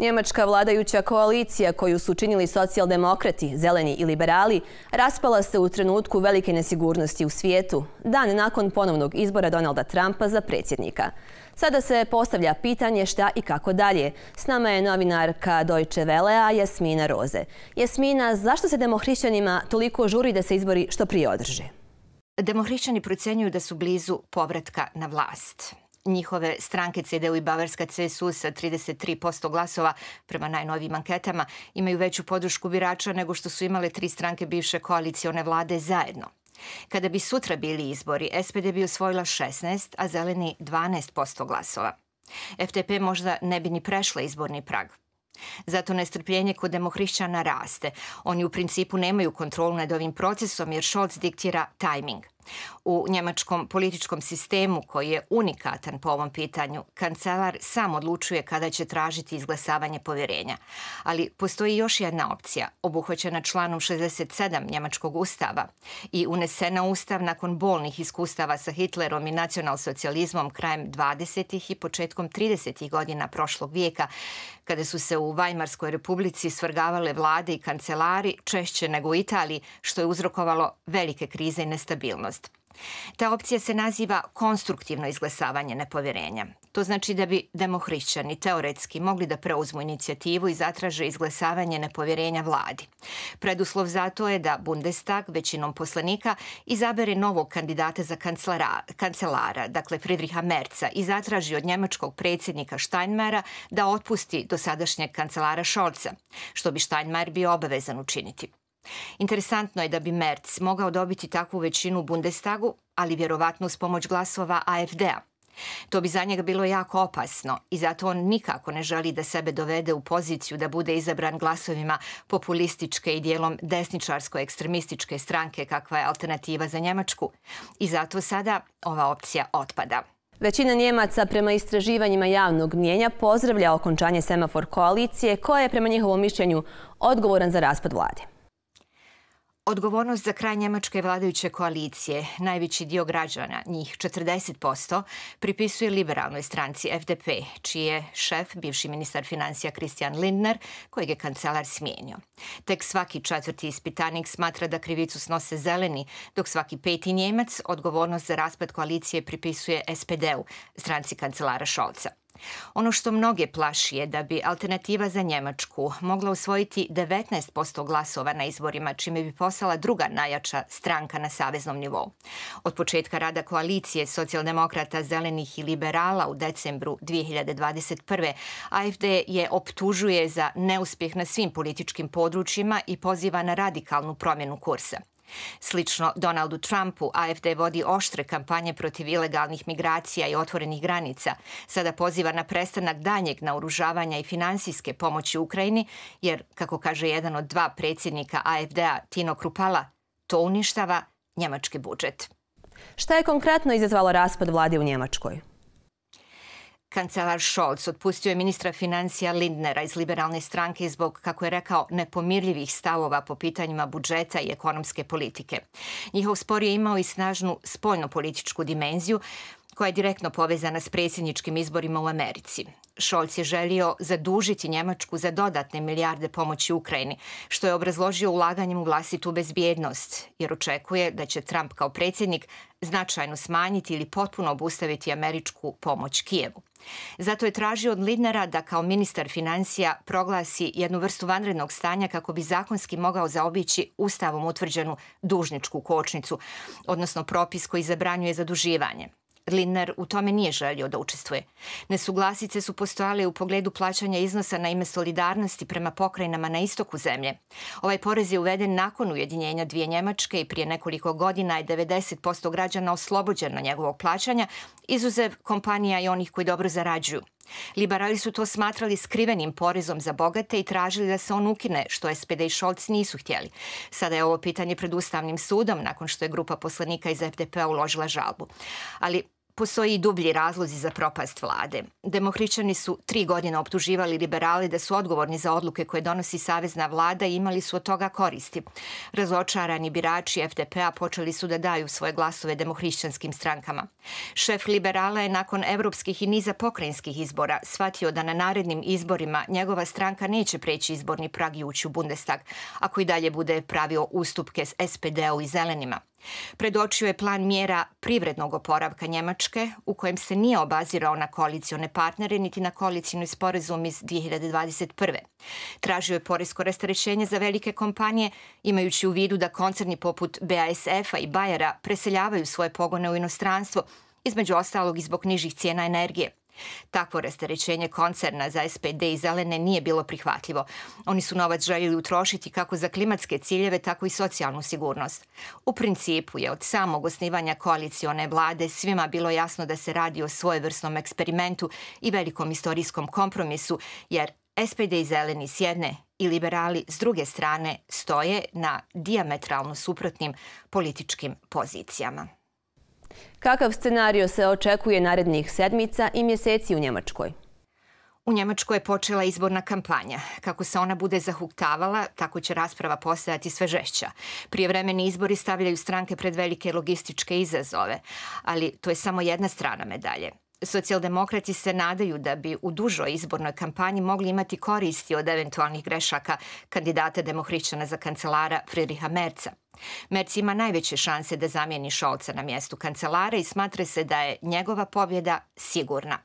Njemačka vladajuća koalicija koju su činili socijaldemokrati, zeleni i liberali raspala se u trenutku velike nesigurnosti u svijetu, dan nakon ponovnog izbora Donalda Trumpa za predsjednika. Sada se postavlja pitanje šta i kako dalje. S nama je novinarka Deutsche Welle-a Jasmina Roze. Jasmina, zašto se demohrišćanima toliko žuri da se izbori što prije održe? Demohrišćani procenjuju da su blizu povratka na vlast njihove stranke CDU i Bavarska CSU sa 33% glasova prema najnovim anketama imaju veću podršku birača nego što su imale tri stranke bivše koalicione vlade zajedno. Kada bi sutra bili izbori, SPD bi osvojila 16, a zeleni 12% glasova. FTP možda ne bi ni prešla izborni prag. Zato nestrpljenje kod demohrišćana raste. Oni u principu nemaju kontrolu nad ovim procesom jer Scholz diktira tajming. U njemačkom političkom sistemu koji je unikatan po ovom pitanju, kancelar sam odlučuje kada će tražiti izglasavanje povjerenja. Ali postoji još jedna opcija, obuhvaćena članom 67 njemačkog ustava i unesena ustav nakon bolnih iskustava sa Hitlerom i nacionalsocijalizmom krajem 20. i početkom 30. godina prošlog vijeka, kada su se u Vajmarskoj republici svrgavale vlade i kancelari češće nego u Italiji, što je uzrokovalo velike krize i nestabilnost. Ta opcija se naziva konstruktivno izglasavanje nepovjerenja. To znači da bi demohrišćani teoretski mogli da preuzmu inicijativu i zatraže izglasavanje nepovjerenja vladi. Preduslov za to je da Bundestag većinom poslanika izabere novog kandidata za kancelara, kancelara, dakle Friedricha Merca, i zatraži od njemačkog predsjednika Steinmara da otpusti do sadašnjeg kancelara Šolca, što bi Steinmar bio obavezan učiniti. Interesantno je da bi Merz mogao dobiti takvu većinu u Bundestagu, ali vjerovatno s pomoć glasova AFD-a. To bi za njega bilo jako opasno i zato on nikako ne želi da sebe dovede u poziciju da bude izabran glasovima populističke i dijelom desničarsko-ekstremističke stranke kakva je alternativa za Njemačku. I zato sada ova opcija otpada. Većina Njemaca prema istraživanjima javnog mnjenja pozdravlja okončanje semafor koalicije koja je prema njihovom mišljenju odgovoran za raspad vlade. Odgovornost za kraj njemačke vladajuće koalicije, najveći dio građana, njih 40%, pripisuje liberalnoj stranci FDP, čiji je šef, bivši ministar financija Christian Lindner, kojeg je kancelar smijenio. Tek svaki četvrti ispitanik smatra da krivicu snose zeleni, dok svaki peti njemac odgovornost za raspad koalicije pripisuje SPD-u, stranci kancelara Šolca. Ono što mnoge plaši je da bi alternativa za Njemačku mogla usvojiti 19% glasova na izborima, čime bi poslala druga najjača stranka na saveznom nivou. Od početka rada koalicije socijaldemokrata, zelenih i liberala u decembru 2021. AFD je optužuje za neuspjeh na svim političkim područjima i poziva na radikalnu promjenu kursa. Slično Donaldu Trumpu, AFD vodi oštre kampanje protiv ilegalnih migracija i otvorenih granica. Sada poziva na prestanak danjeg naoružavanja i finansijske pomoći Ukrajini, jer, kako kaže jedan od dva predsjednika AFD-a, Tino Krupala, to uništava njemački budžet. Šta je konkretno izazvalo raspad vlade u Njemačkoj? Kancelar Scholz otpustio je ministra financija Lindnera iz liberalne stranke zbog, kako je rekao, nepomirljivih stavova po pitanjima budžeta i ekonomske politike. Njihov spor je imao i snažnu spoljnopolitičku dimenziju, koja je direktno povezana s predsjedničkim izborima u Americi. Scholz je želio zadužiti Njemačku za dodatne milijarde pomoći Ukrajini, što je obrazložio ulaganjem u vlastitu bezbjednost, jer očekuje da će Trump kao predsjednik značajno smanjiti ili potpuno obustaviti američku pomoć Kijevu. Zato je tražio od Lidnera da kao ministar financija proglasi jednu vrstu vanrednog stanja kako bi zakonski mogao zaobići ustavom utvrđenu dužničku kočnicu, odnosno propis koji zabranjuje zaduživanje. Lindner u tome nije želio da učestvuje. Nesuglasice su postojale u pogledu plaćanja iznosa na ime solidarnosti prema pokrajinama na istoku zemlje. Ovaj porez je uveden nakon ujedinjenja dvije Njemačke i prije nekoliko godina je 90% građana oslobođeno njegovog plaćanja, izuzev kompanija i onih koji dobro zarađuju. Liberali su to smatrali skrivenim porezom za bogate i tražili da se on ukine, što SPD i Šolc nisu htjeli. Sada je ovo pitanje pred Ustavnim sudom, nakon što je grupa poslanika iz FDP-a uložila žalbu. Ali postoji i dublji razlozi za propast vlade. Demohrićani su tri godine optuživali liberali da su odgovorni za odluke koje donosi savezna vlada i imali su od toga koristi. Razočarani birači FDP-a počeli su da daju svoje glasove demohrišćanskim strankama. Šef liberala je nakon evropskih i niza pokrajinskih izbora shvatio da na narednim izborima njegova stranka neće preći izborni prag i ući u Bundestag, ako i dalje bude pravio ustupke s SPD-u i zelenima. Predočio je plan mjera privrednog oporavka Njemačke, u kojem se nije obazirao na koalicijone partnere, niti na koalicijnu sporazum iz 2021. Tražio je poresko rastarećenje za velike kompanije, imajući u vidu da koncerni poput BASF-a i Bayera preseljavaju svoje pogone u inostranstvo, između ostalog i zbog nižih cijena energije – Takvo rasterećenje koncerna za SPD i zelene nije bilo prihvatljivo. Oni su novac željeli utrošiti kako za klimatske ciljeve, tako i socijalnu sigurnost. U principu je od samog osnivanja koalicijone vlade svima bilo jasno da se radi o svojevrsnom eksperimentu i velikom istorijskom kompromisu, jer SPD i zeleni s jedne i liberali s druge strane stoje na diametralno suprotnim političkim pozicijama. Kakav scenario se očekuje narednih sedmica i mjeseci u Njemačkoj? U Njemačkoj je počela izborna kampanja. Kako se ona bude zahuktavala, tako će rasprava postajati sve žešća. Prijevremeni izbori stavljaju stranke pred velike logističke izazove, ali to je samo jedna strana medalje. Socijaldemokrati se nadaju da bi u dužoj izbornoj kampanji mogli imati koristi od eventualnih grešaka kandidata demohrićana za kancelara Friedricha Merca. Merci ima najveće šanse da zamijeni Šolca na mjestu kancelara i smatra se da je njegova pobjeda sigurna.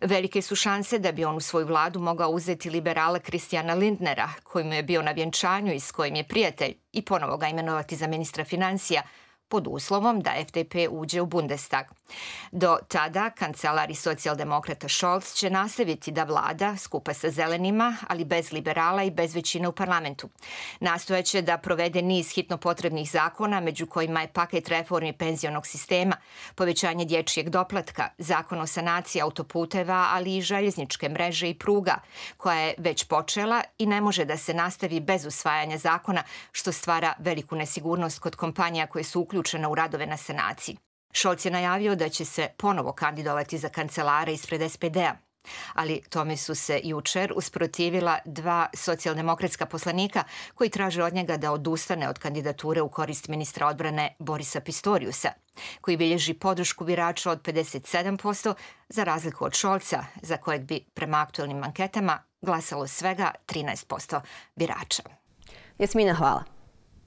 Velike su šanse da bi on u svoju vladu mogao uzeti liberala Kristijana Lindnera, kojim je bio na vjenčanju i s kojim je prijatelj, i ponovo ga imenovati za ministra financija, pod uslovom da FDP uđe u Bundestag. Do tada kancelari socijaldemokrata Scholz će nastaviti da vlada skupa sa zelenima, ali bez liberala i bez većine u parlamentu. Nastojeće da provede niz hitno potrebnih zakona, među kojima je paket reformi penzionog sistema, povećanje dječijeg doplatka, zakon o sanaciji autoputeva, ali i željezničke mreže i pruga, koja je već počela i ne može da se nastavi bez usvajanja zakona, što stvara veliku nesigurnost kod kompanija koje su uključene uključena u radove na sanaciji. Scholz je najavio da će se ponovo kandidovati za kancelara ispred SPD-a. Ali tome su se jučer usprotivila dva socijaldemokratska poslanika koji traže od njega da odustane od kandidature u korist ministra odbrane Borisa Pistoriusa, koji bilježi podršku birača od 57% za razliku od Šolca, za kojeg bi prema aktualnim anketama glasalo svega 13% birača. Jasmina, hvala.